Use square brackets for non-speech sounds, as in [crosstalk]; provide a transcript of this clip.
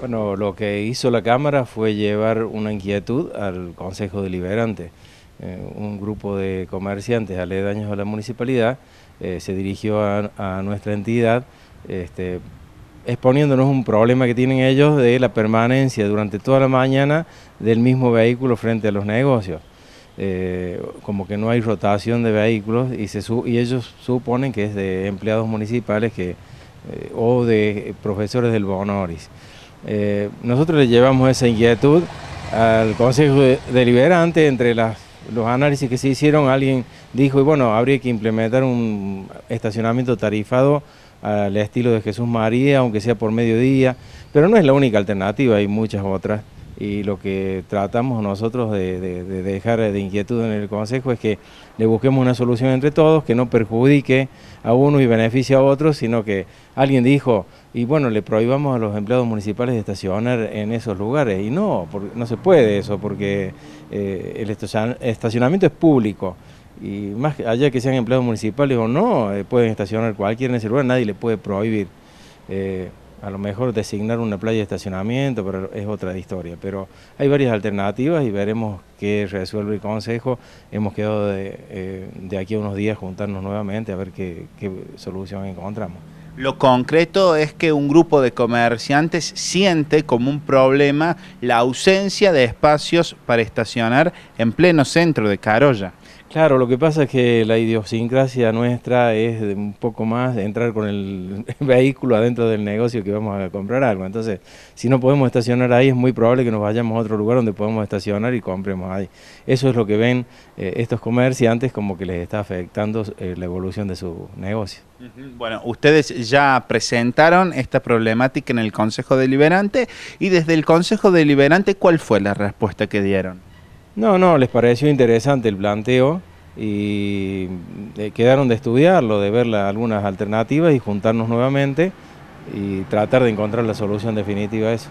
Bueno, lo que hizo la Cámara fue llevar una inquietud al Consejo Deliberante. Eh, un grupo de comerciantes aledaños a la municipalidad eh, se dirigió a, nuestra entidad este, exponiéndonos un problema que tienen ellos de la permanencia durante toda la mañana del mismo vehículo frente a los negocios. Eh, como que no hay rotación de vehículos y, ellos suponen que es de empleados municipales o de profesores del Bonoris. Eh, nosotros le llevamos esa inquietud al Consejo Deliberante, entre los análisis que se hicieron, alguien dijo, y bueno, habría que implementar un estacionamiento tarifado al estilo de Jesús María, aunque sea por mediodía, pero no es la única alternativa, hay muchas otras y lo que tratamos nosotros de, dejar de inquietud en el Consejo es que le busquemos una solución entre todos que no perjudique a uno y beneficie a otros sino que alguien dijo, y bueno, le prohibamos a los empleados municipales de estacionar en esos lugares, y no, no se puede eso, porque eh, el estacionamiento es público, y más allá que sean empleados municipales o no, eh, pueden estacionar cualquiera en ese lugar, nadie le puede prohibir. Eh, a lo mejor designar una playa de estacionamiento pero es otra historia, pero hay varias alternativas y veremos qué resuelve el Consejo. Hemos quedado de, eh, aquí a unos días juntarnos nuevamente a ver qué solución encontramos. Lo concreto es que un grupo de comerciantes siente como un problema la ausencia de espacios para estacionar en pleno centro de Carolla. Claro, lo que pasa es que la idiosincrasia nuestra es un poco más entrar con el [laughs] vehículo adentro del negocio que vamos a comprar algo. Entonces, si no podemos estacionar ahí, es muy probable que nos vayamos a otro lugar donde podemos estacionar y compremos ahí. Eso es lo que ven eh, estos comerciantes como que les está afectando eh, la evolución de su negocio. Bueno, ustedes ya presentaron esta problemática en el Consejo Deliberante y desde el Consejo Deliberante, ¿cuál fue la respuesta que dieron? No, no, les pareció interesante el planteo y eh, quedaron de estudiarlo, de ver algunas alternativas y juntarnos nuevamente y tratar de encontrar la solución definitiva a eso.